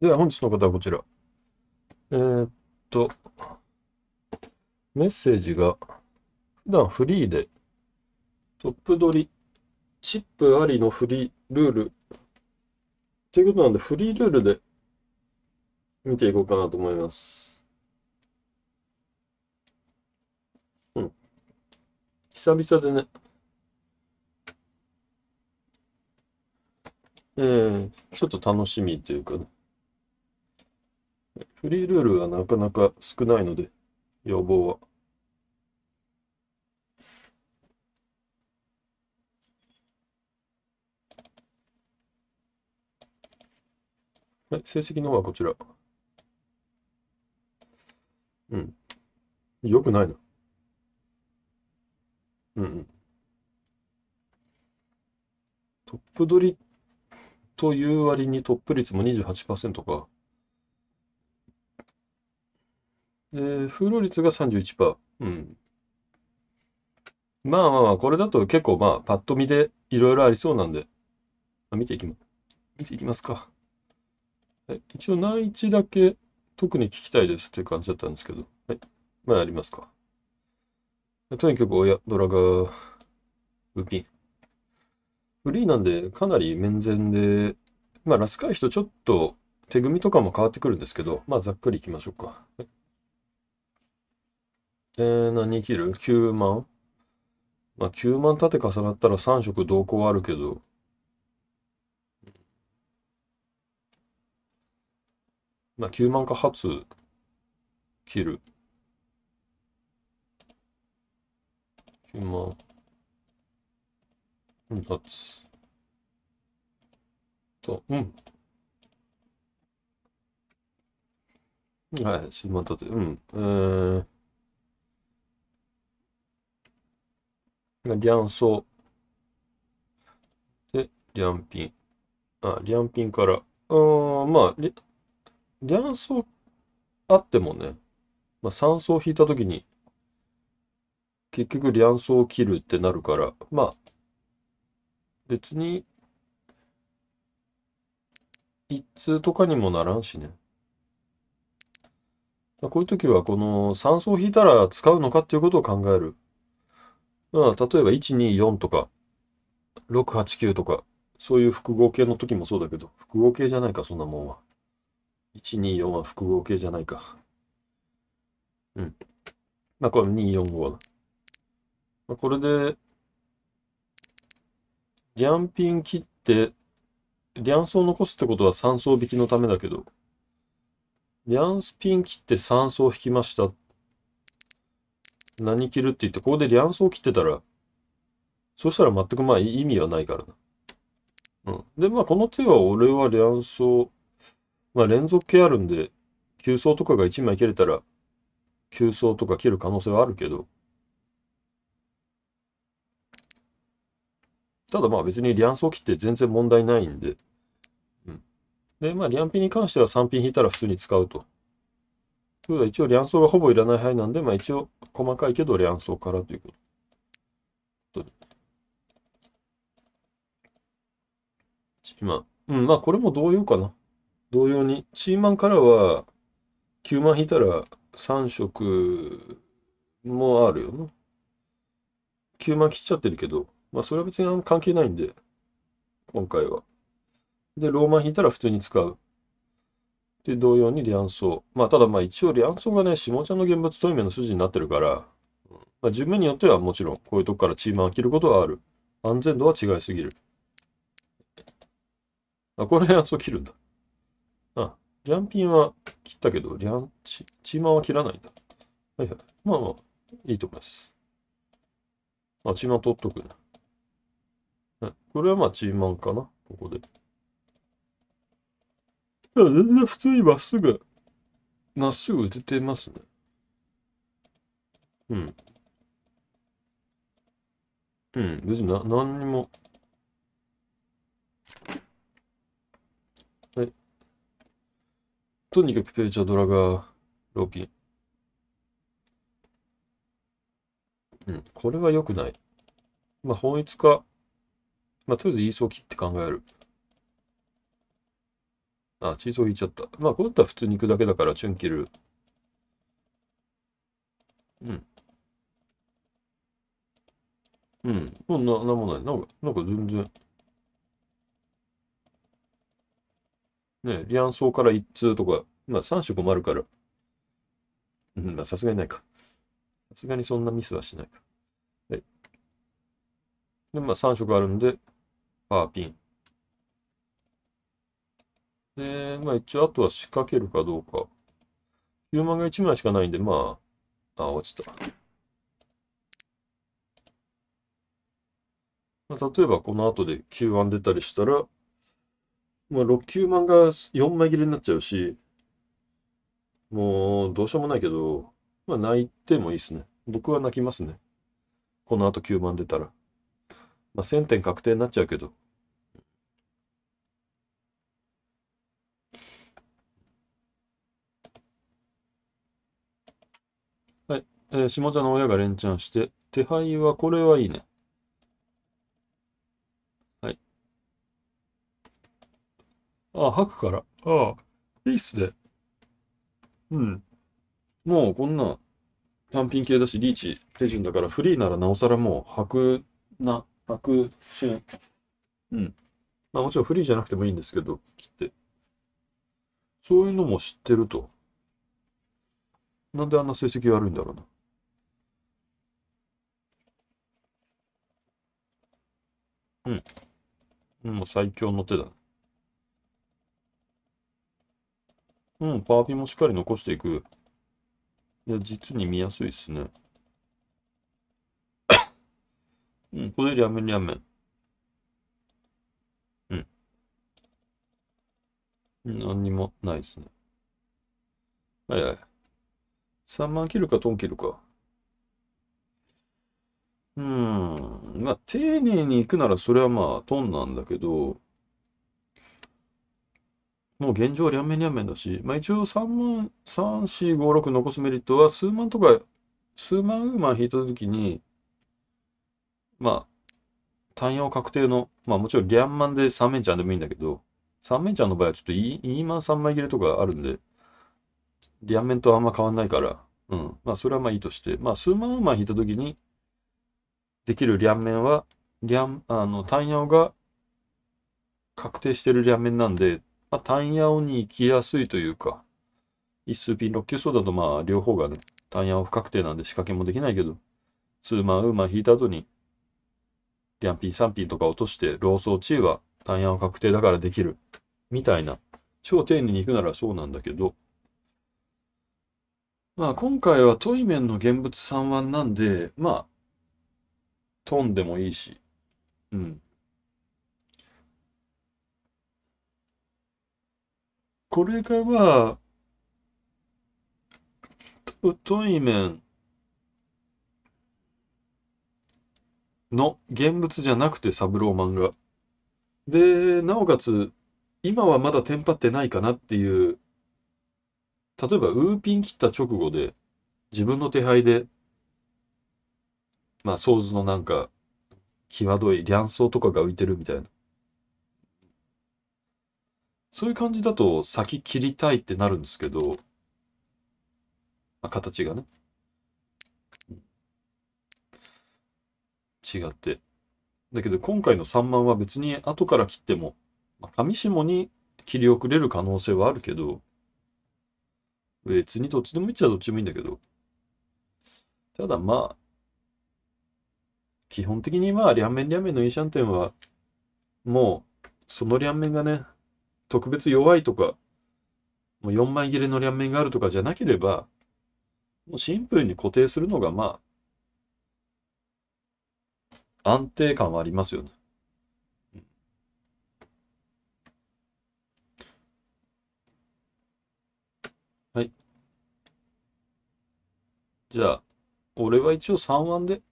では、本日の方はこちら。えー、っと、メッセージが、普段フリーで、トップ取り、チップありのフリールール、ということなんで、フリールールで見ていこうかなと思います。うん。久々でね、えー、ちょっと楽しみというかね。フリールールはなかなか少ないので、要望は。はい、成績の方はこちら。うん。よくないな。うんうん。トップ取りという割にトップ率も28%か。えー、風呂率が31%。うん。まあまあまあ、これだと結構まあ、パッと見でいろいろありそうなんで、まあ、見ていきま、見ていきますか。はい、一応、内地だけ特に聞きたいですっていう感じだったんですけど、はい。まあ、やりますか。とにかく親、ドラが、ウピン。フリーなんで、かなり面前で、まあ、ラスカイ人ちょっと手組みとかも変わってくるんですけど、まあ、ざっくりいきましょうか。はいで、何切る ?9 万まあ、9万縦重なったら3色同行あるけど、まあ、9万か発切る。9万。うん、発。と、うん。はい、10万立て、うん。えーリャンソー。で、リャンピン。あ、リャンピンから。うん、まあ、リャンソーあってもね、まあ、3層引いたときに、結局リャンソーを切るってなるから、まあ、別に、一通とかにもならんしね。こういう時はこの3層引いたら使うのかっていうことを考える。まあ、例えば124とか、689とか、そういう複合形の時もそうだけど、複合形じゃないか、そんなもんは。124は複合形じゃないか。うん。まあ、これ245だ。まあ、これで、リャンピン切って、リャン層残すってことは3層引きのためだけど、リャンスピン切って3層引きましたっ何切るって言って、ここでリャンソー切ってたら、そしたら全くまあ意味はないからな。うん。で、まあこの手は俺はリャンソまあ連続系あるんで、急走とかが1枚切れたら、急走とか切る可能性はあるけど、ただまあ別にリャンソー切って全然問題ないんで、うん。で、まあリャンピに関しては3品引いたら普通に使うと。ということは一応両層はほぼいらない範囲なんで、まあ一応細かいけど両層からということチーマン。うん、まあこれも同様かな。同様に。チーマンからは9万引いたら3色もあるよな。9万切っちゃってるけど、まあそれは別に関係ないんで、今回は。で、ローマン引いたら普通に使う。で、同様にリアンソー。まあ、ただまあ一応リアンソーがね、下茶の現場勤めの筋になってるから、まあ、自分によってはもちろん、こういうとこからチームを切ることはある。安全度は違いすぎる。あ、これリアンソ切るんだ。あ、リャンピンは切ったけど、リャン、チチーマンは切らないんだ。はいはい。まあまあ、いいと思います。あ、チーマン取っとくね。これはまあチーマンかな、ここで。全然普通にまっすぐ、まっすぐ打ててますね。うん。うん、別にな、何にも。はい。とにかくペーチャードラが、ロピン。うん、これは良くない。まあ、本一か、まあ、とりあえずイーソー切って考える。あ、チーズを引いちゃった。まあ、これだったら普通に行くだけだから、チュン切る。うん。うん。もうな、なんもない。なんか、なんか全然。ね、リアンソーから一通とか、まあ3色もあるから。うん、まあさすがにないか。さすがにそんなミスはしないか。はい。で、まあ3色あるんで、パーピン。で、まあ一応あとは仕掛けるかどうか。ヒューマンが1枚しかないんで、まあ、あ、落ちた。まあ、例えばこの後で9番出たりしたら、まあ、6、9万が4枚切れになっちゃうし、もうどうしようもないけど、まあ泣いてもいいですね。僕は泣きますね。この後9万出たら。まあ1000点確定になっちゃうけど。えー、下茶の親が連チャンして、手配は、これはいいね。はい。ああ、吐くから。ああ、いいっすね。うん。もうこんな単品系だし、リーチ手順だから、フリーならなおさらもう白な、白瞬。うん。まあもちろんフリーじゃなくてもいいんですけど、切って。そういうのも知ってると。なんであんな成績悪いんだろうな。うん。もう最強の手だ。うん、パーピンもしっかり残していく。いや、実に見やすいっすね。うん、これで両面めん。うん。何にもないっすね。はいはい。3万切るかトン切るか。うん。まあ、丁寧に行くならそれはまあ、トンなんだけど、もう現状は両面両面だし、まあ一応3万、3、4、5、6残すメリットは数万とか、数万ウーマン引いたときに、まあ、単用確定の、まあもちろんギャンマンで3面ちゃんでもいいんだけど、3面ちゃんの場合はちょっとい、いマン3枚切れとかあるんで、両面とあんま変わんないから、うん。まあそれはまあいいとして、まあ数万ウーマン引いたときに、できる両面は、両、あの、単野が確定している両面なんで、まあ、単野に行きやすいというか、1数ピン6級層だとまあ両方がね、単野不確定なんで仕掛けもできないけど、2マウーマ引いた後に、リャンピ3ピンとか落として、ローソーチーは単野は確定だからできる。みたいな。超丁寧に行くならそうなんだけど、まあ今回はトイメンの現物3番なんで、まあ飛んでもいいし。うん。これがは、トイメンの現物じゃなくて三郎漫画。で、なおかつ、今はまだテンパってないかなっていう、例えばウーピン切った直後で、自分の手配でまあ、想像のなんか、際どい卵巣とかが浮いてるみたいな。そういう感じだと先切りたいってなるんですけど、まあ、形がね。違って。だけど今回の3万は別に後から切っても、まあ、上下に切り遅れる可能性はあるけど、別にどっちでもいいっちゃどっちでもいいんだけど。ただまあ、基本的にまあ、両面両面のインシャンテンは、もう、その両面がね、特別弱いとか、もう4枚切れの両面があるとかじゃなければ、もうシンプルに固定するのがまあ、安定感はありますよね。はい。じゃあ、俺は一応3腕で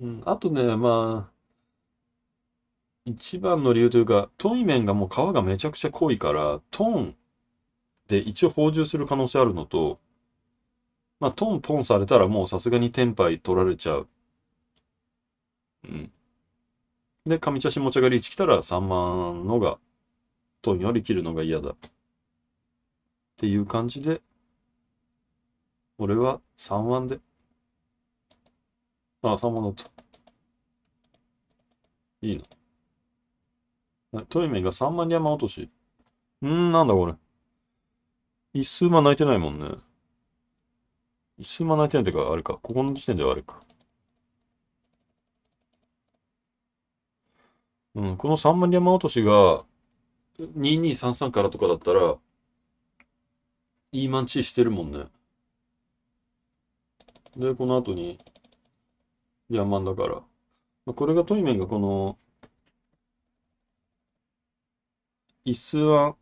うん、あとね、まあ、一番の理由というか、トイメンがもう皮がめちゃくちゃ濃いから、トンで一応放獣する可能性あるのと、まあ、トンポンされたらもうさすがにテンパイ取られちゃう。うん。で、上茶ち茶がリーチ来たら3万のが、トンより切るのが嫌だ。っていう感じで、俺は3万で。あ、3番だった。いいな。トイメンが三万ア山落とし。んー、なんだこれ。一数間泣いてないもんね。一数間泣いてないってか、あれか。ここの時点ではあれか。うん、この三万ア山落としが、2233からとかだったら、いいマンチしてるもんね。で、この後に、ヤンだから。まあ、これがトイメンがこの、椅子は、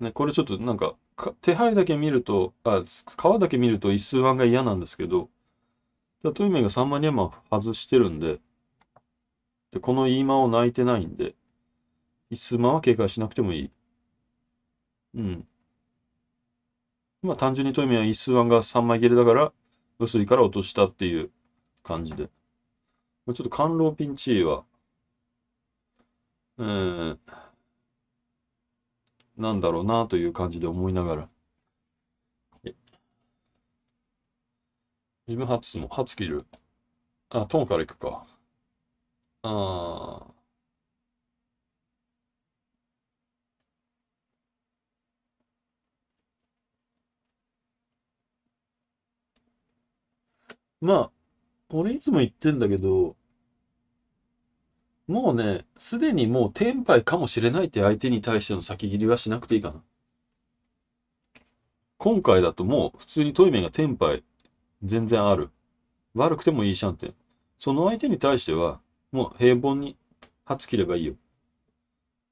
ね、これちょっとなんか、か手配だけ見ると、あ、皮だけ見ると椅子案が嫌なんですけど、トイメンが3万2万外してるんで、で、この E マを泣いてないんで、椅子マは警戒しなくてもいい。うん。まあ単純にトイメンは椅子案が3枚切れだから、薄いから落としたっていう感じで。ちょっと感露ピンチは、うー、なんだろうなという感じで思いながら。自分初も、初切る。あ、トンから行くか。ああ。まあ、俺いつも言ってんだけど、もうね、すでにもう天敗かもしれないって相手に対しての先切りはしなくていいかな。今回だともう普通にトイメンが天敗全然ある。悪くてもいいシャンテン。その相手に対しては、もう平凡に初切ればいいよ。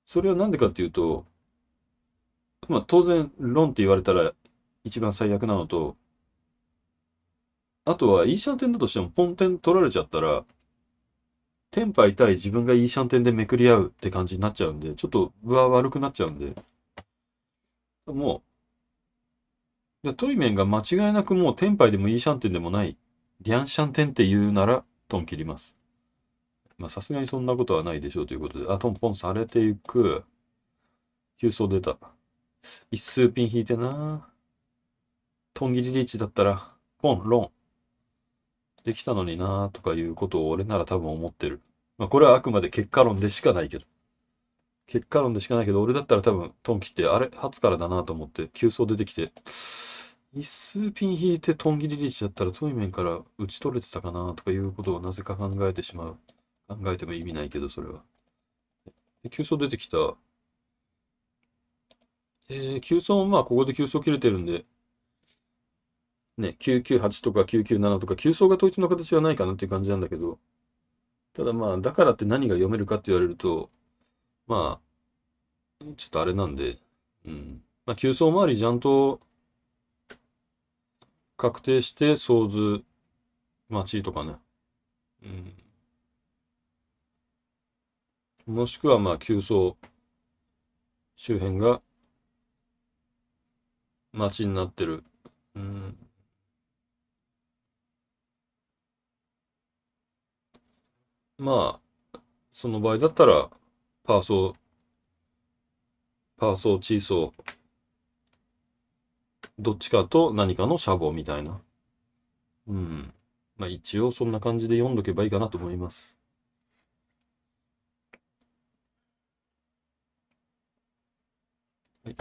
それはなんでかっていうと、まあ当然論って言われたら一番最悪なのと、あとは、イーシャンテンだとしても、ポンテン取られちゃったら、テンパイ対自分がイーシャンテンでめくり合うって感じになっちゃうんで、ちょっと分は悪くなっちゃうんで、もう、トイメンが間違いなくもうテンパイでもイーシャンテンでもない、リアンシャンテンって言うなら、トン切ります。まあ、さすがにそんなことはないでしょうということで、あ、トンポンされていく。急走出た。一数ピン引いてな。トン切りリーチだったら、ポン、ロン。できたのになとかいうことを俺なら多分思ってる。まあ、これはあくまで結果論でしかないけど。結果論でしかないけど、俺だったら多分、トン切って、あれ、初からだなと思って、急走出てきて、一数ピン引いてトン切りリーチだったら遠い面から打ち取れてたかなとかいうことをなぜか考えてしまう。考えても意味ないけど、それは。急走出てきた。えー、急走もまあ、ここで急走切れてるんで、ね、998とか997とか、9層が統一の形はないかなっていう感じなんだけど、ただまあ、だからって何が読めるかって言われると、まあ、ちょっとあれなんで、うん。まあ、9層周りちゃんと確定して、想図、待ちとかね。うん。もしくは、まあ、9層周辺が町になってる。うん。まあ、その場合だったら、パーソー、パーソー、チーソー、どっちかと何かのシャボみたいな。うん。まあ一応そんな感じで読んどけばいいかなと思います。はい。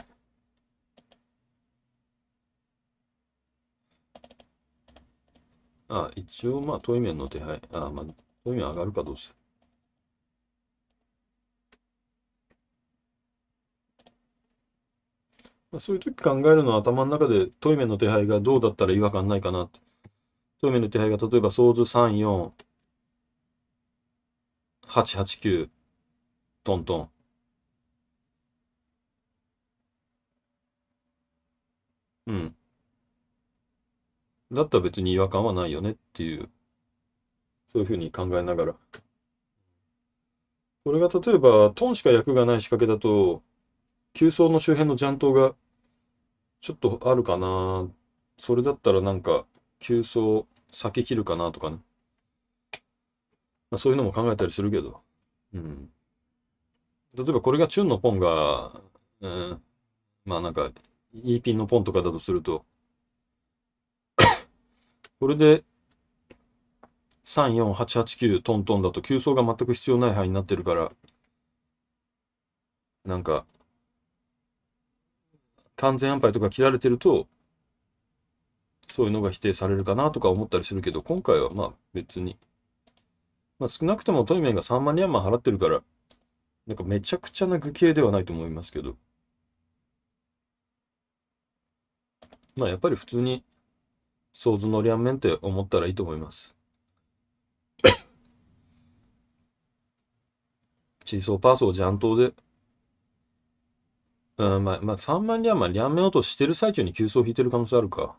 あ、一応まあ、トイメンの手配。あ、まあ、そういう意味上がるかどうしまあ、そういう時考えるのは頭の中でトイメの手配がどうだったら違和感ないかなって。トイメの手配が例えばソーズ3、4、889、トントン。うん。だったら別に違和感はないよねっていう。そういうふうに考えながら。これが例えば、トンしか役がない仕掛けだと、急走の周辺の雀頭がちょっとあるかな。それだったらなんか、急走け切るかなとかね。まあ、そういうのも考えたりするけど。うん。例えばこれがチュンのポンが、うん、まあなんか、E ピンのポンとかだとすると、これで34889トントンだと急走が全く必要ない範囲になってるから、なんか、完全安牌とか切られてると、そういうのが否定されるかなとか思ったりするけど、今回はまあ別に。まあ少なくともトイメンが3万2万払ってるから、なんかめちゃくちゃな具形ではないと思いますけど。まあやっぱり普通に、想像のりやんめんって思ったらいいと思います。起诉パスをちゃんで、うん、まあ、まあ、3万リャンマン、リャンめよとしてる最中に急走引いてる可能性あるか。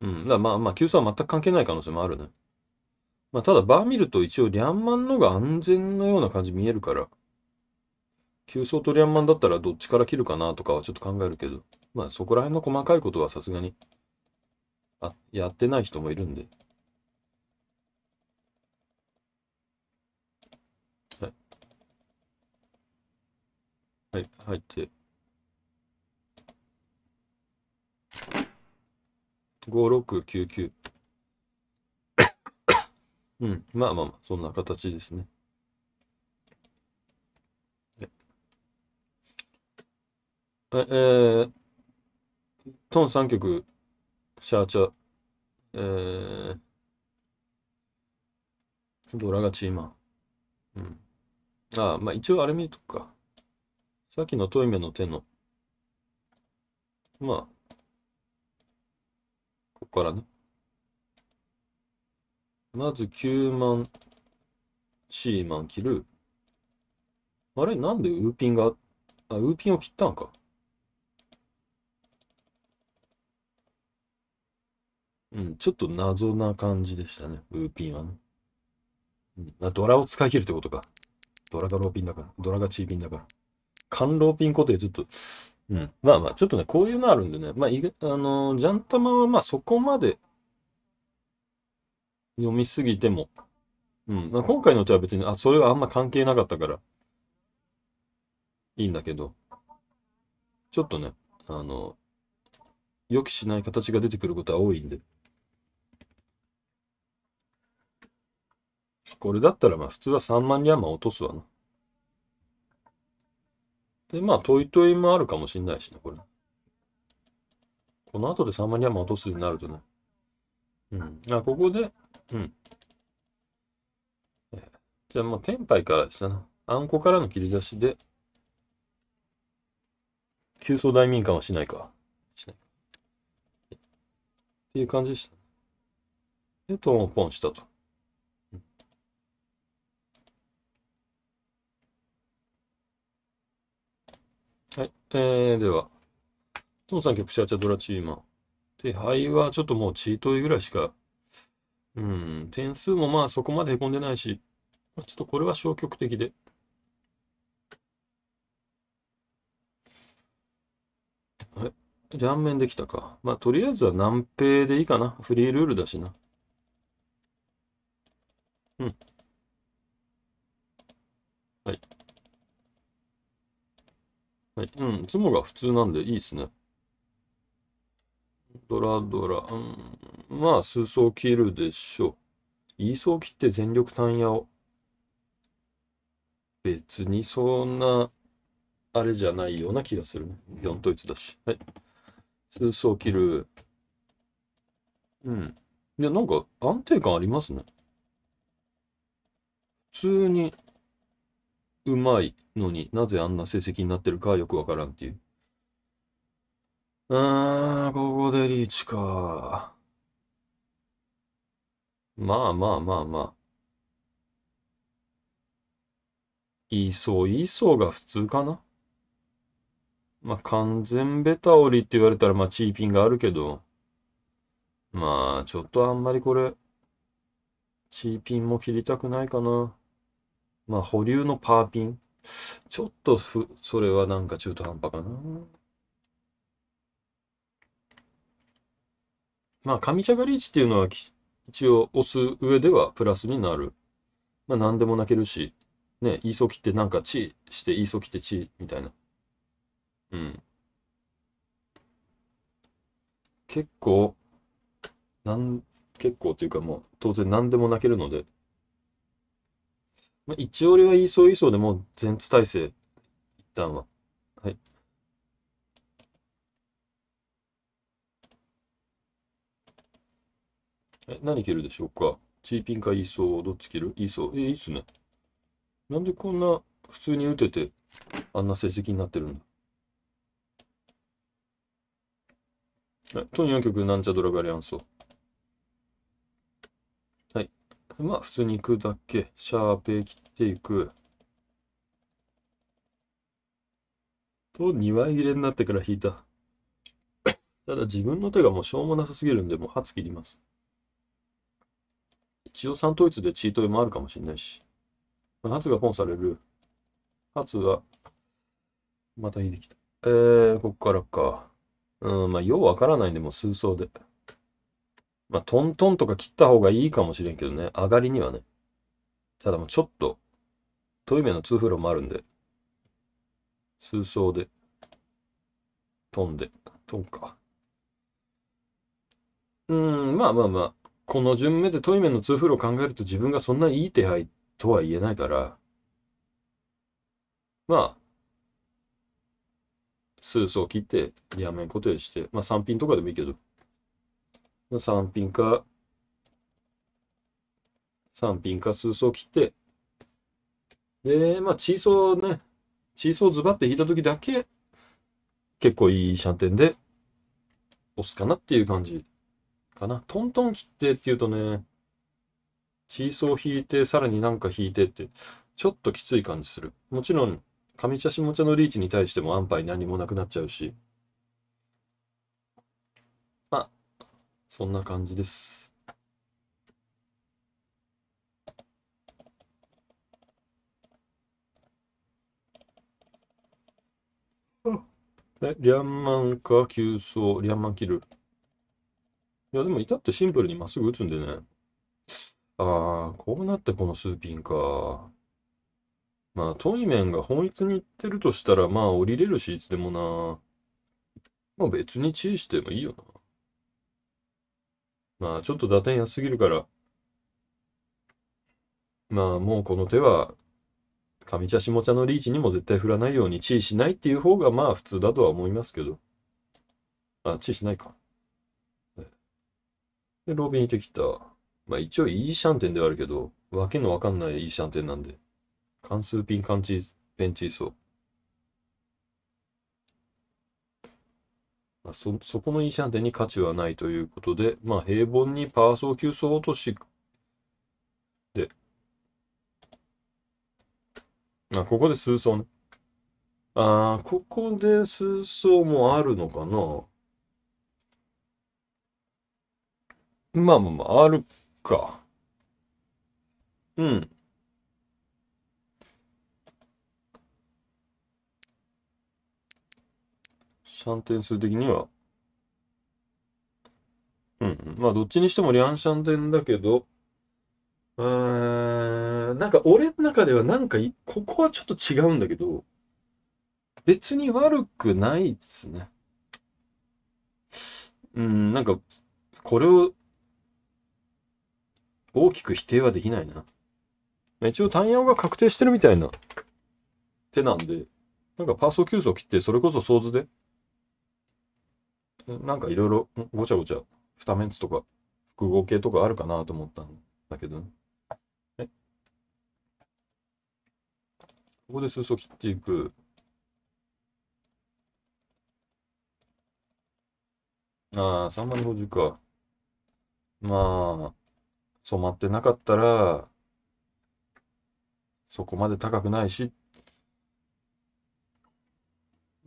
うん、だまあまあ、急走は全く関係ない可能性もあるね。まあ、ただ、バー見ると一応、リャンマンのが安全のような感じ見えるから、急走とリャンマンだったらどっちから切るかなとかはちょっと考えるけど、まあ、そこら辺の細かいことはさすがに、あ、やってない人もいるんで。はい、入って。5699。うん、まあまあまあ、そんな形ですね。え、えー、トン3曲、シャーチャー、えー、ドラがチーマン。うん。ああ、まあ一応あれ見とくか。さっきのトイメの手の、まあ、ここからね。まず9万 C ーマン切る。あれなんでウーピンが、あ、ウーピンを切ったんか。うん、ちょっと謎な感じでしたね、ウーピンはね。うん、ドラを使い切るってことか。ドラがローピンだから。ドラがチーピンだから。官老ピン固定ちょっと、うん。まあまあ、ちょっとね、こういうのあるんでね。まあ、いあのー、ジャンタマはまあそこまで読みすぎても、うん。まあ、今回の手は別に、あ、それはあんま関係なかったから、いいんだけど、ちょっとね、あのー、予期しない形が出てくることは多いんで。これだったらまあ普通は3万リアンマン落とすわな。で、まあ、トイトイもあるかもしんないしね、これ。この後でサマニアも落とすになるとね。うん。あ、ここで、うん。じゃあもう天杯からでしたな。あんこからの切り出しで、急走大民間はしないか。しない。っていう感じでした。で、トーンポンしたと。えー、では、ムさん局者チャドラチーマン。手配はちょっともうチートイぐらいしか、うん、点数もまあそこまで凹んでないし、ちょっとこれは消極的で。はい。両面できたか。まあとりあえずは南平でいいかな。フリールールだしな。うん。はい。はい、うん、ズモが普通なんでいいですね。ドラドラ、うん、まあ、数層切るでしょう。言いそう切って全力単野を。別にそんな、あれじゃないような気がするね。4統一だし。はい。数層切る。うん。いや、なんか安定感ありますね。普通にうまいのになぜあんな成績になってるかよくわからんっていう。あー、ここでリーチか。まあまあまあまあ。いいそう、いいそうが普通かな。まあ完全ベタ折りって言われたらまあチーピンがあるけど。まあちょっとあんまりこれ、チーピンも切りたくないかな。まあ、保留のパーピン。ちょっとふ、それはなんか中途半端かな。まあ、上茶がリーチっていうのは、一応押す上ではプラスになる。まあ、何でも泣けるし、ね、言いそきってなんかチーして、言いそきってチーみたいな。うん。結構、なん、結構というかもう、当然何でも泣けるので、まあ、一俺は言いそう言いそうでもう全地体制、一旦は。はい。え、何切るでしょうかチーピンかイーソー、どっち切るイーソー。え、いいっすね。なんでこんな普通に打てて、あんな成績になってるんだ。え、とにかくなんちゃドラバリアンソー。まあ、普通に行くだけ。シャーペ切っていく。と、2枚切れになってから引いた。ただ自分の手がもうしょうもなさすぎるんで、もう初切ります。一応3統一でチートもあるかもしれないし。初がポンされる。初は、また引いてきた。えー、こっからか。うん、まあ、ようわからないんで、もう数層で。まあ、トントンとか切った方がいいかもしれんけどね、上がりにはね。ただもうちょっと、トイレの通風呂もあるんで、数層で、飛んで、飛んか。うーん、まあまあまあ、この順目でトイレの通風呂を考えると自分がそんないい手配とは言えないから、まあ、数層切って、両面固定して、まあ3品とかでもいいけど、の3品か、3品か数層切って、で、まあ、チーソーね、チーソーズバッて引いた時だけ、結構いいシャンテンで、押すかなっていう感じかな。トントン切ってっていうとね、チーソー引いて、さらになんか引いてって、ちょっときつい感じする。もちろん、上茶下茶のリーチに対しても安牌何もなくなっちゃうし、そんな感じです。え、リャンマンか急走、リャンマン切る。いや、でも至ってシンプルにまっすぐ打つんでね。ああ、こうなってこのスーピンか。まあ、トイメンが本一に行ってるとしたら、まあ、降りれるし、いつでもな。まあ、別にチーしてもいいよな。まあ、ちょっと打点安すぎるから、まあ、もうこの手は、上茶下茶のリーチにも絶対振らないように注意しないっていう方が、まあ、普通だとは思いますけど。あ、注意しないか。で、ロビンにてきた。まあ、一応いいシャンテンではあるけど、わけのわかんないいいシャンテンなんで。関数ピン、関チーペンチーソー。そ、そこのャンテンに価値はないということで、まあ、平凡にパーソー級相落とし、で、まあ、ここで数層、ね、ああ、ここで数層もあるのかなまあまあまあ、あるか。うん。シャンテン数的には。うん、うん。まあ、どっちにしてもリャンシャンテンだけど、うーん、なんか俺の中ではなんか、ここはちょっと違うんだけど、別に悪くないですね。うん、なんか、これを、大きく否定はできないな。一応単野が確定してるみたいな手なんで、なんかパーソー急速切って、それこそ想図でなんかいろいろごちゃごちゃ、二メンツとか複合系とかあるかなと思ったんだけどね。えここで数素切っていく。ああ、3万50か。まあ、染まってなかったら、そこまで高くないし、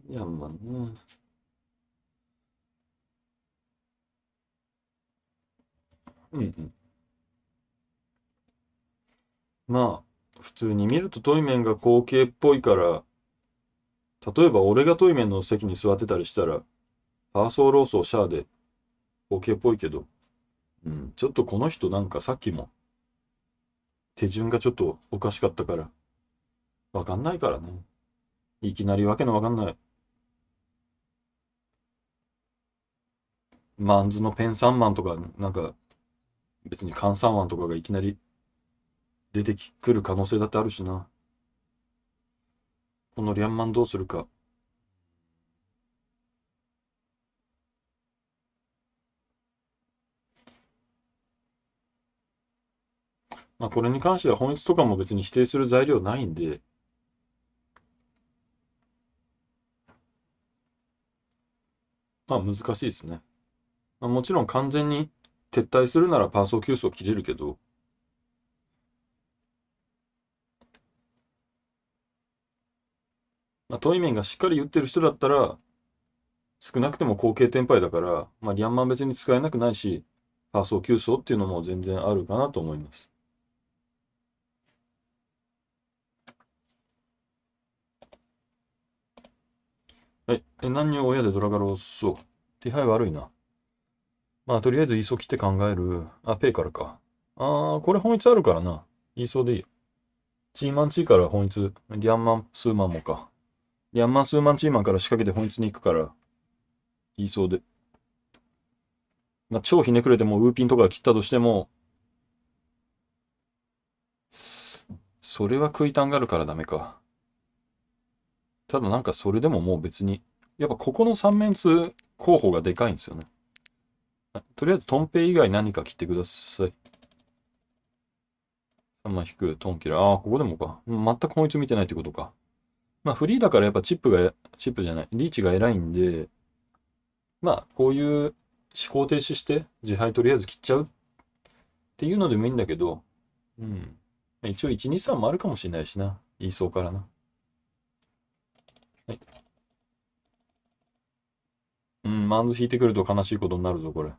いや、まあね。うんうん。まあ、普通に見るとトイメンが後継っぽいから、例えば俺がトイメンの席に座ってたりしたら、パーソーローソーシャーで後継っぽいけど、うん、ちょっとこの人なんかさっきも、手順がちょっとおかしかったから、わかんないからね。いきなりわけのわかんない。マンズのペンマ万とか、なんか、別に換算案とかがいきなり出てくる可能性だってあるしな。このリャンマンどうするか。まあこれに関しては本質とかも別に否定する材料ないんで、まあ難しいですね。まあ、もちろん完全に撤退するならパーソー急須を切れるけど、まあ、トイメンがしっかり言ってる人だったら、少なくても後継転廃だから、まあ、リアンマン別に使えなくないし、パーソー急須っていうのも全然あるかなと思います。はい。え、何を親でドラガロをそう。手配悪いな。まあ、とりあえず、イソ切って考える。あ、ペイからか。あー、これ本一あるからな。イソでいい。チーマンチーから本一。リャンマン、スーマンもか。リャンマン、スーマン、チーマンから仕掛けて本一に行くから、イソで。まあ、超ひねくれてもウーピンとか切ったとしても、それは食いたんがあるからダメか。ただなんかそれでももう別に、やっぱここの三面通候補がでかいんですよね。とりあえず、トンペイ以外何か切ってください。3枚引く、トンキラー。ああ、ここでもか。全くこいつ見てないってことか。まあ、フリーだからやっぱチップが、チップじゃない、リーチが偉いんで、まあ、こういう思考停止して、自敗とりあえず切っちゃうっていうのでもいいんだけど、うん。一応、1、2、3もあるかもしれないしな。言いそうからな。はい。うん、マンズ引いてくると悲しいことになるぞ、これ。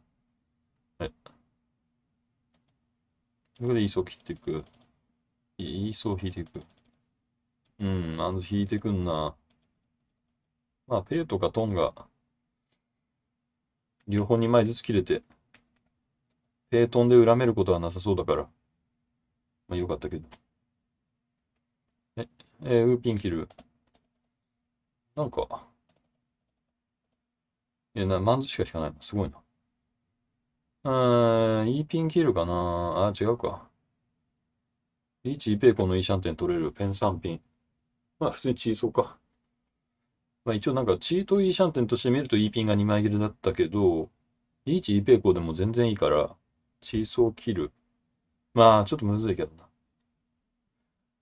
はい。これでイーソー切っていく。イーソー引いていく。うん、あの、引いてくんな。まあ、ペイとかトンが、両方2枚ずつ切れて、ペイトンで恨めることはなさそうだから、まあ、よかったけど。え、えー、ウーピン切る。なんか、え、な、マンズしか引かないの。すごいな。うーん、E ピン切るかなあ、違うか。リーチ、イペイコの E シャンテン取れる。ペン3ピン。まあ、普通にチーソーか。まあ、一応なんか、チートイーシャンテンとして見ると E ピンが2枚切れだったけど、リーチ、イペイコでも全然いいから、チーソー切る。まあ、ちょっとむずいけどな。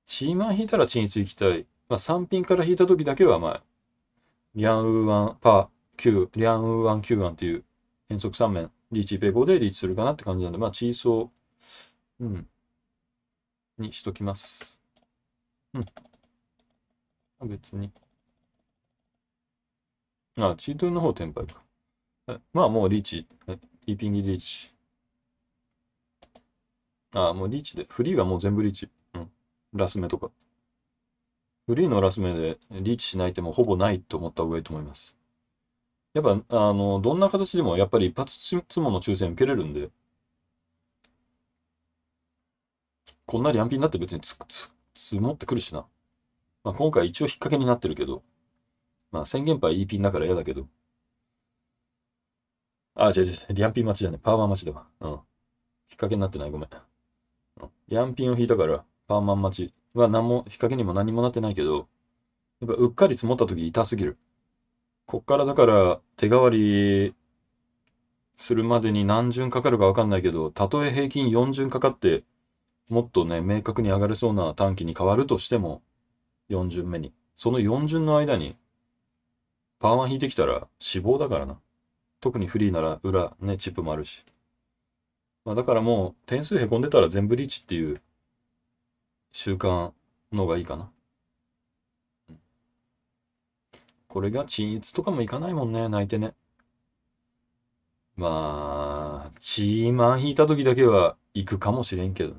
チーマン引いたらチーツ行きたい。まあ、3ピンから引いた時だけは、まあ、リャンウーワン、パー、9、リャンウーワン、9ワンっていう変則3面リーチペーでリーチするかなって感じなんで、まあ、チーソー、うん、にしときます。うん。別に。ああ、チートの方転イか。まあ、もうリーチ。リーピングリーチ。ああ、もうリーチで。フリーはもう全部リーチ。うん。ラス目とか。フリーのラス目でリーチしないてもほぼないと思った方がいいと思います。やっぱ、あの、どんな形でも、やっぱり一発つもの抽選受けれるんで、こんなリアンピンだって別につ、つ、積もってくるしな。まあ、今回一応引っ掛けになってるけど、まあ、宣言杯 E ピンだから嫌だけど。あ、違う違う、リアンピン待ちじゃねパーマン待ちだわ。うん。引っ掛けになってない、ごめん。うん、リアンピンを引いたから、パーマン待ちは何も、引っ掛けにも何もなってないけど、やっぱうっかり積もった時痛すぎる。こっからだから手代わりするまでに何巡かかるかわかんないけど、たとえ平均4巡かかって、もっとね、明確に上がれそうな短期に変わるとしても、4巡目に。その4巡の間に、パーマ引いてきたら死亡だからな。特にフリーなら裏、ね、チップもあるし。まあだからもう点数へこんでたら全部リーチっていう習慣の方がいいかな。これが鎮逸とかもいかないもんね、泣いてね。まあ、チーマン引いた時だけは行くかもしれんけど、ね、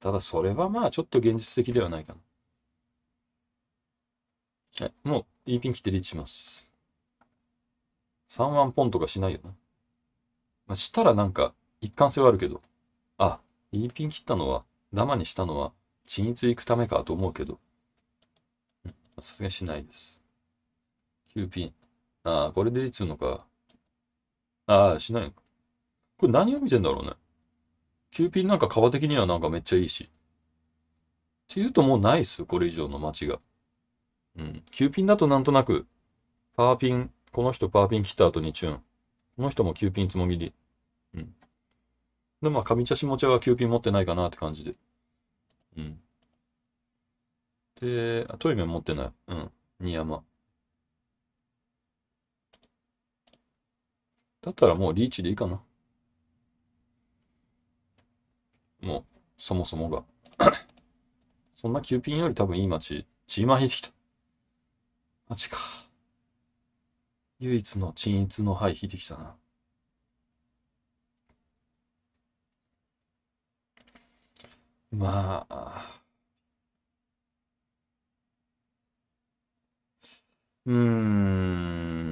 ただそれはまあちょっと現実的ではないかな。はい、もういピン来てリーチします。3ワンポンとかしないよな。まあ、したらなんか一貫性はあるけど、あ、いピン切ったのは、ダマにしたのは、鎮逸行くためかと思うけど、さすがにしないです。9ピン。ああ、これでいつのか。ああ、しないのか。これ何を見てんだろうね。9ピンなんか革的にはなんかめっちゃいいし。っていうともうないっす、これ以上の街が。うん。9ピンだとなんとなく、パーピン、この人パーピン切った後にチューン。この人も9ピンつもぎり。うん。で、まあ、上茶下茶は9ピン持ってないかなって感じで。うん。で、あ、トイメン持ってない。うん。新山。だったらもうリーチでいいかな。もう、そもそもが。そんなキューピンより多分いい街、チーマン引いてきた。街か。唯一の鎮逸の牌引いてきたな。まあ。うー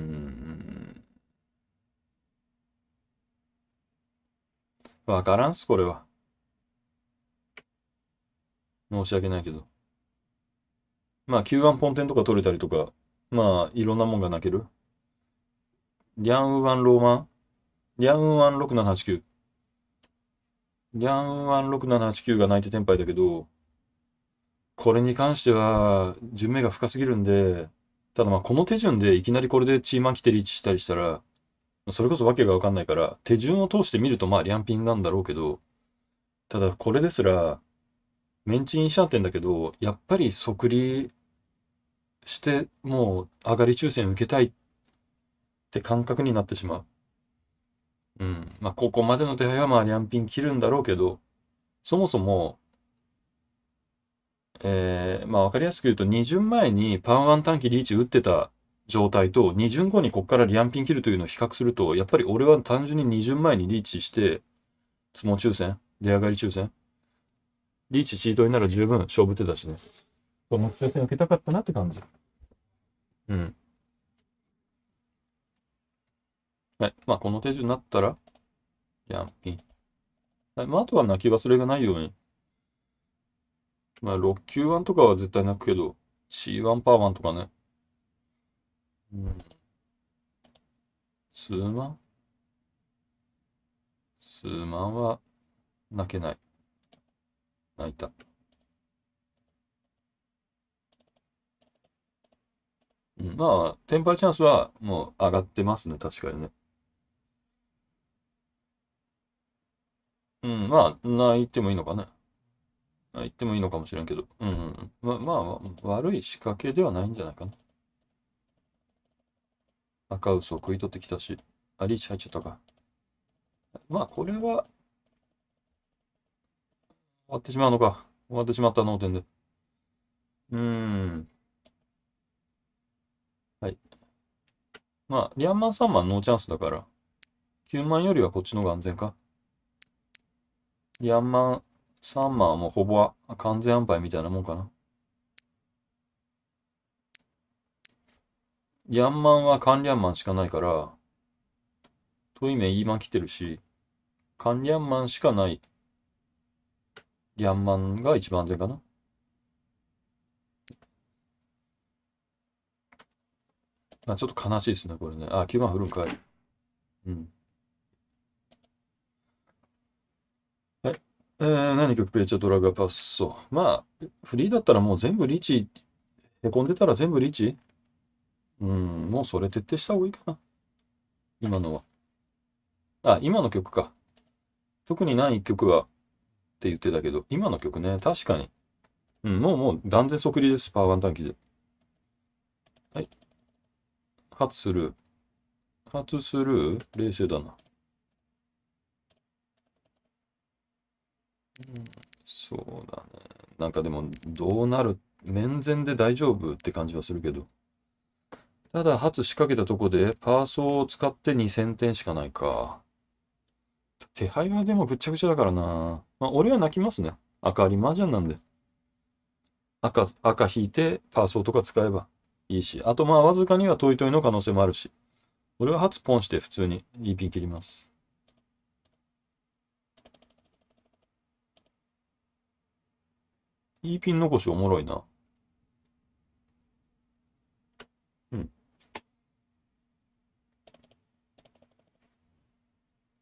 ん。わからんす、これは。申し訳ないけど。まあ、Q1 ポンテンとか取れたりとか、まあ、いろんなもんが泣ける。リャンウワンローマンリャンウワン6789。リャンウワン6789が泣いて天敗だけど、これに関しては、順目が深すぎるんで、ただまあ、この手順でいきなりこれでチーマン来てリーチしたりしたら、それこそ訳がわかんないから、手順を通してみるとまあ、ピ品なんだろうけど、ただこれですら、メンチンシャンテンだけど、やっぱり即離して、もう上がり抽選受けたいって感覚になってしまう。うん。まあ、ここまでの手配はまあ、ピ品切るんだろうけど、そもそも、えー、まあ、わかりやすく言うと、2巡前にパンワン短期リーチ打ってた状態と、2巡後にここからリアンピン切るというのを比較すると、やっぱり俺は単純に2巡前にリーチして、相撲抽選、出上がり抽選、リーチチートになら十分勝負手だしね。この抽選受けたかったなって感じ。うん。はい。まあ、この手順になったら、リアンピン。はい。まあ、あとは泣き忘れがないように。まあ、6級1とかは絶対泣くけど、C1 パー1とかね。数万数万は泣けない。泣いた。うん、まあ、テンパイチャンスはもう上がってますね、確かにね。うん、まあ、泣いてもいいのかね。泣いてもいいのかもしれんけど。うん、うん、ま、まあ、悪い仕掛けではないんじゃないかな。赤ウソを食い取ってきたし、あ、リーチ入っちゃったか。まあ、これは、終わってしまうのか。終わってしまった脳天で。うーん。はい。まあ、リアンマン3万ノーチャンスだから、9万よりはこっちの方が安全か。リアンマン3万はもうほぼ完全安牌みたいなもんかな。ヤンマンはカンリャンマンしかないから、トイメ言いま来てるし、カンリャンマンしかない。リャンマンが一番安全かな。あ、ちょっと悲しいですね、これね。あ、9番振るんかい。うん。はい。えー、何かプレイチャードラグがパッソ。まあ、フリーだったらもう全部リーチ、へこんでたら全部リーチうん、もうそれ徹底した方がいいかな。今のは。あ、今の曲か。特にない曲はって言ってたけど、今の曲ね、確かに。うん、もうもう断然即離です。パワーワン短期で。はい。初スルー。初スルー冷静だな。うん、そうだね。なんかでも、どうなる面前で大丈夫って感じはするけど。ただ、初仕掛けたとこで、パーソーを使って2000点しかないか。手配はでもぐっちゃぐちゃだからな。まあ、俺は泣きますね。赤あり麻雀なんで。赤、赤引いて、パーソーとか使えばいいし。あと、まあ、わずかにはトイトイの可能性もあるし。俺は初ポンして普通に e ン切ります。e ン残しおもろいな。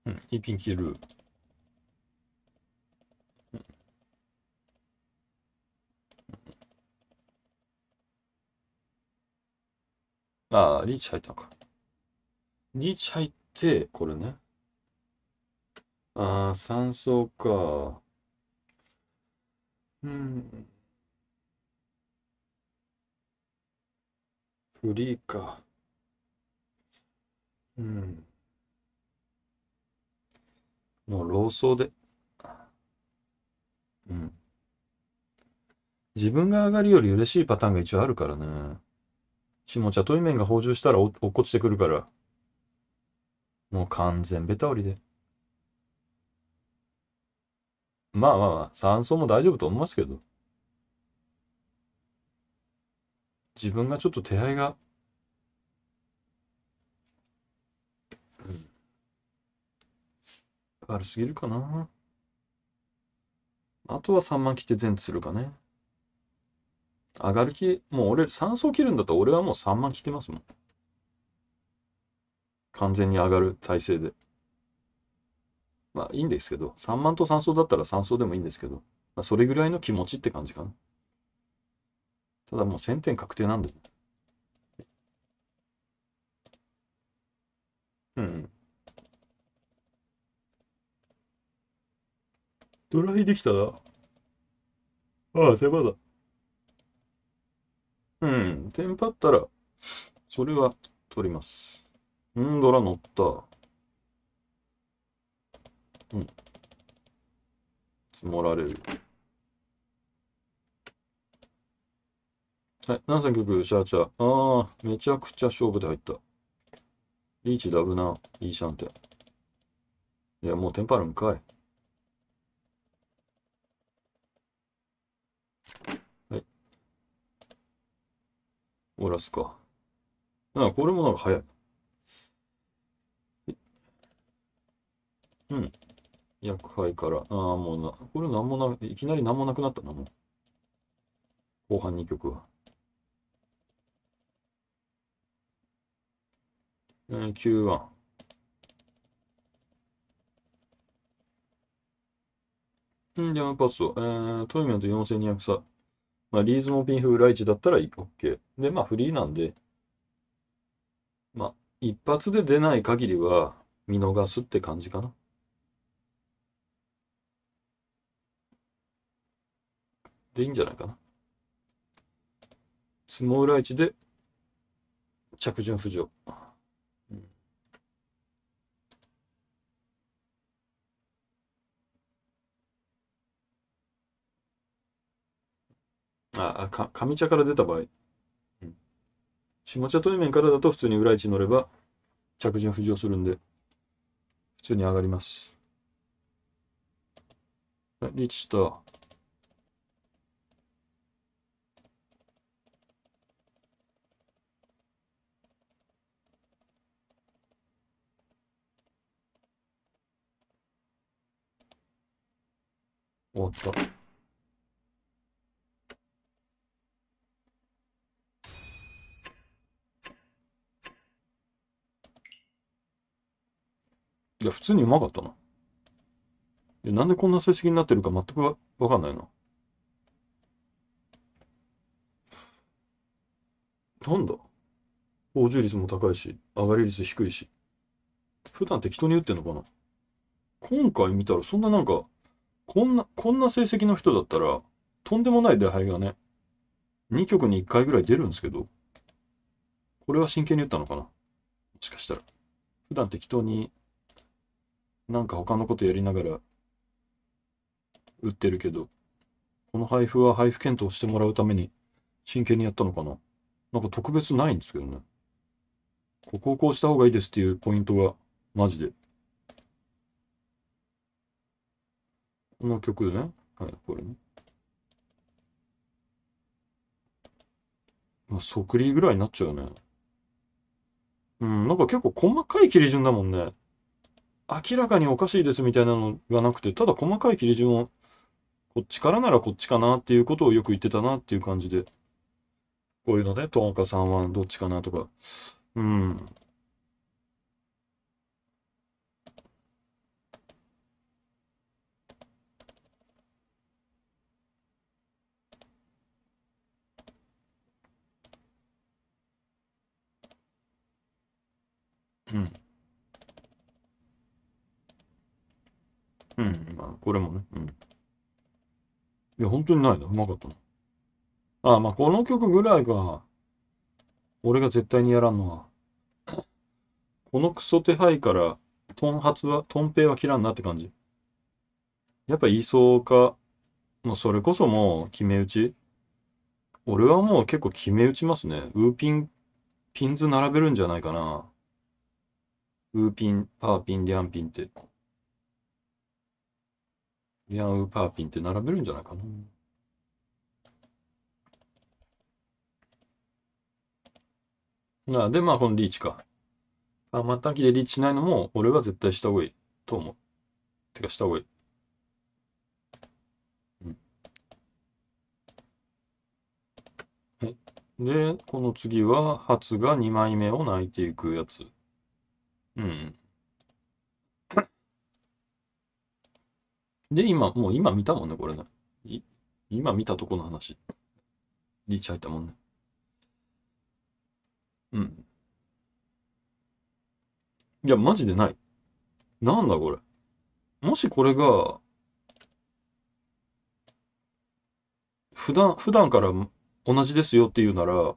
Hı, 切る。ああ、リーチ入ったか。リーチ入って、これね。ああ、酸素か。うん。フリーか。うん。もう老僧で。うん。自分が上がるより嬉しいパターンが一応あるからね。気持ちはトイメンが補充したら落っこちてくるから。もう完全ベタ折りで。まあまあまあ、酸素も大丈夫と思いますけど。自分がちょっと手配が悪すぎるかな。あとは3万切って全するかね。上がる気、もう俺、3層切るんだったら俺はもう3万切ってますもん。完全に上がる体勢で。まあいいんですけど、3万と3層だったら3層でもいいんですけど、まあ、それぐらいの気持ちって感じかな。ただもう1000点確定なんで、ね。ドライできたああテ手パだ。うん、テンパったら、それは取ります。うん、ドラ乗った。うん。積もられる。はい、何千曲、シャーチャー。ああ、めちゃくちゃ勝負で入った。リーチダブな、いいシャンテン。いや、もうテンパるんかい。オらすか。あこれもなんか早い。うん。薬杯から。ああ、もうな、これなんもな、いきなりなんもなくなったな、もう。後半2曲は。うん、Q1。うん、ジャムパスを。えー、トイメント4200差。まあ、リーズもピンフ、ライチだったら OK。で、まあ、フリーなんで、まあ、一発で出ない限りは見逃すって感じかな。で、いいんじゃないかな。スモーライチで着順浮上。あ、あか上茶から出た場合。下茶下茶対面からだと普通に裏位置乗れば着順浮上するんで、普通に上がります。リーチした。終わった。ゃ普通にうまかったな。なんでこんな成績になってるか全くわわかんないな。なんだ報酬率も高いし、上がり率低いし。普段適当に打ってんのかな今回見たらそんななんか、こんな、こんな成績の人だったら、とんでもない出いがね、2曲に1回ぐらい出るんですけど、これは真剣に打ったのかなもしかしたら。普段適当になんか他のことやりながら売ってるけど、この配布は配布検討してもらうために真剣にやったのかななんか特別ないんですけどね。ここをこうした方がいいですっていうポイントがマジで。この曲ね。はい、これね。まあ、即りぐらいになっちゃうね。うん、なんか結構細かい切り順だもんね。明らかにおかしいですみたいなのがなくて、ただ細かい切り順を、こっちからならこっちかなっていうことをよく言ってたなっていう感じで、こういうので、トンカさんはどっちかなとか、うん。うん。うん、まあ、これもね。うん。いや、本当にないな。うまかったな。ああ、まあ、この曲ぐらいか。俺が絶対にやらんのは、このクソ手配から、トンハツは、トンペイは切らんなって感じ。やっぱ言いそうか、もうそれこそもう決め打ち。俺はもう結構決め打ちますね。ウーピン、ピンズ並べるんじゃないかな。ウーピン、パーピン、リャンピンって。ヤンウパーピンって並べるんじゃないかな。なで、まあ、このリーチか。あ、末端期でリーチしないのも、俺は絶対した方がいいと思う。てか、した方がいい。うん。はい。で、この次は、初が2枚目を泣いていくやつ。うん。で、今、もう今見たもんね、これね。今見たとこの話。リーチ入ったもんね。うん。いや、マジでない。なんだこれ。もしこれが、普段、普段から同じですよっていうなら、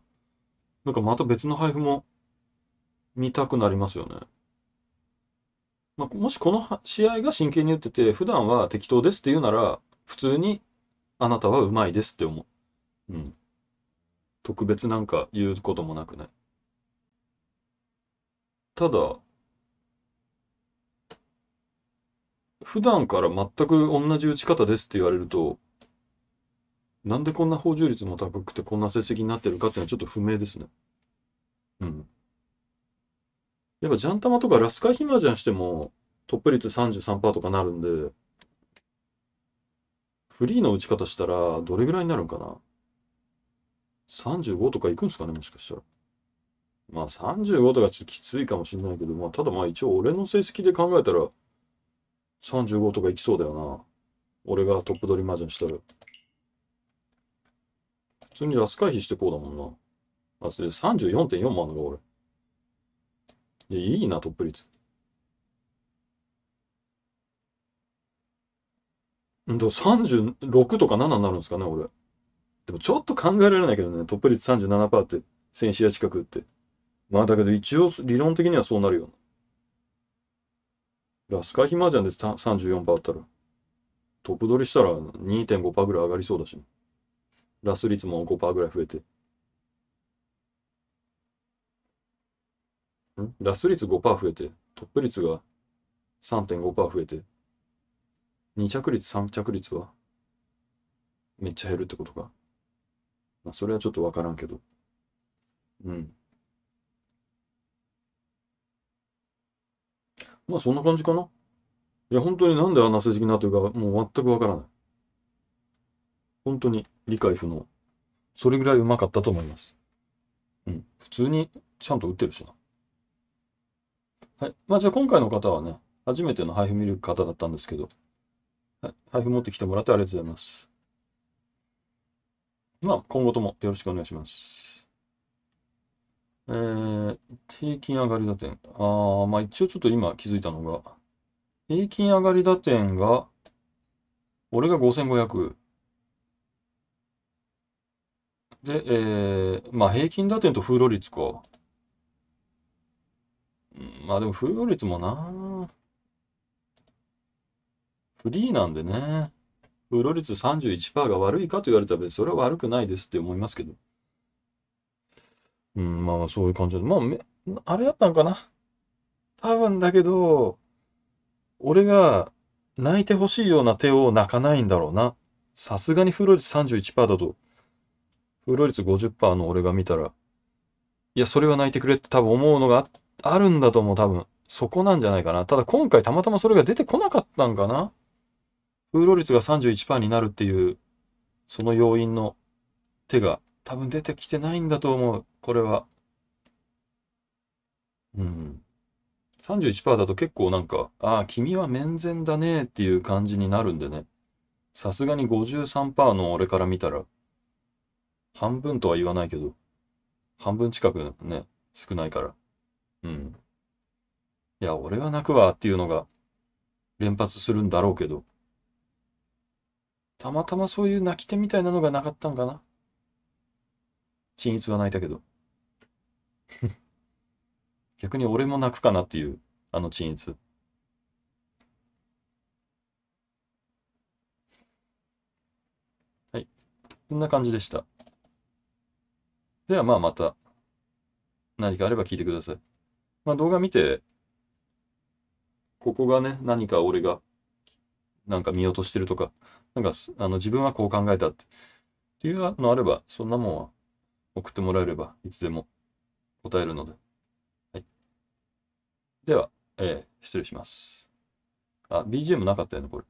なんかまた別の配布も見たくなりますよね。まあ、もしこの試合が真剣に打ってて、普段は適当ですって言うなら、普通にあなたはうまいですって思う。うん。特別なんか言うこともなくない。ただ、普段から全く同じ打ち方ですって言われると、なんでこんな補充率も高くてこんな成績になってるかっていうのはちょっと不明ですね。うん。やっぱジャン玉とかラスカヒマジャンしてもトップ率33%とかなるんで、フリーの打ち方したらどれぐらいになるんかな ?35 とかいくんすかねもしかしたら。まあ35とかちょっときついかもしんないけど、まあただまあ一応俺の成績で考えたら35とかいきそうだよな。俺がトップ取りマージャンしたら。普通にラス回避してこうだもんな。あ、それ34.4もあるのか俺。いや、いいな、トップ率。んと、36とか7になるんですかね、俺。でもちょっと考えられないけどね、トップ率37%って、1000試合近くって。まあだけど一応理論的にはそうなるよな。ラスカヒマージャンで34%あったら、トップ取りしたら2.5%ぐらい上がりそうだし、ね、ラス率も5%ぐらい増えて。んラス率5%増えて、トップ率が3.5%増えて、2着率、3着率はめっちゃ減るってことか。まあ、それはちょっとわからんけど。うん。まあ、そんな感じかな。いや、本当になんであんな成績になってるか、もう全くわからない。本当に理解不能。それぐらいうまかったと思います。うん。普通にちゃんと打ってるしな。はい。まあ、じゃあ今回の方はね、初めての配布見る方だったんですけど、はい、配布持ってきてもらってありがとうございます。まあ、今後ともよろしくお願いします。えー、平均上がり打点。ああ、まあ一応ちょっと今気づいたのが、平均上がり打点が、俺が5500。で、えー、まあ平均打点と風呂率か。まあでも風呂率もなフリーなんでね。風呂率31%が悪いかと言われたらそれは悪くないですって思いますけど。うん、まあそういう感じで。まああれだったんかな。多分だけど、俺が泣いてほしいような手を泣かないんだろうな。さすがに風呂率31%だと、風呂率50%の俺が見たら、いや、それは泣いてくれって多分思うのがあっあるんだと思う、多分。そこなんじゃないかな。ただ今回たまたまそれが出てこなかったんかな。風呂率が31%になるっていう、その要因の手が多分出てきてないんだと思う、これは。うん。31%だと結構なんか、ああ、君は面前だねっていう感じになるんでね。さすがに53%の俺から見たら、半分とは言わないけど、半分近くね、少ないから。うん。いや、俺は泣くわっていうのが連発するんだろうけど、たまたまそういう泣き手みたいなのがなかったんかな。陳逸は泣いたけど。逆に俺も泣くかなっていう、あの陳逸。はい。こんな感じでした。ではまあまた何かあれば聞いてください。まあ、動画見て、ここがね、何か俺が、なんか見落としてるとか、なんか、あの、自分はこう考えたって、っていうのあれば、そんなもんは送ってもらえれば、いつでも答えるので。はい。では、えー、失礼します。あ、BGM なかったよね、これ。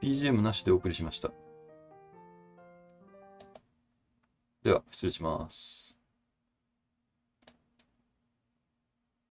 BGM なしでお送りしました。では、失礼します。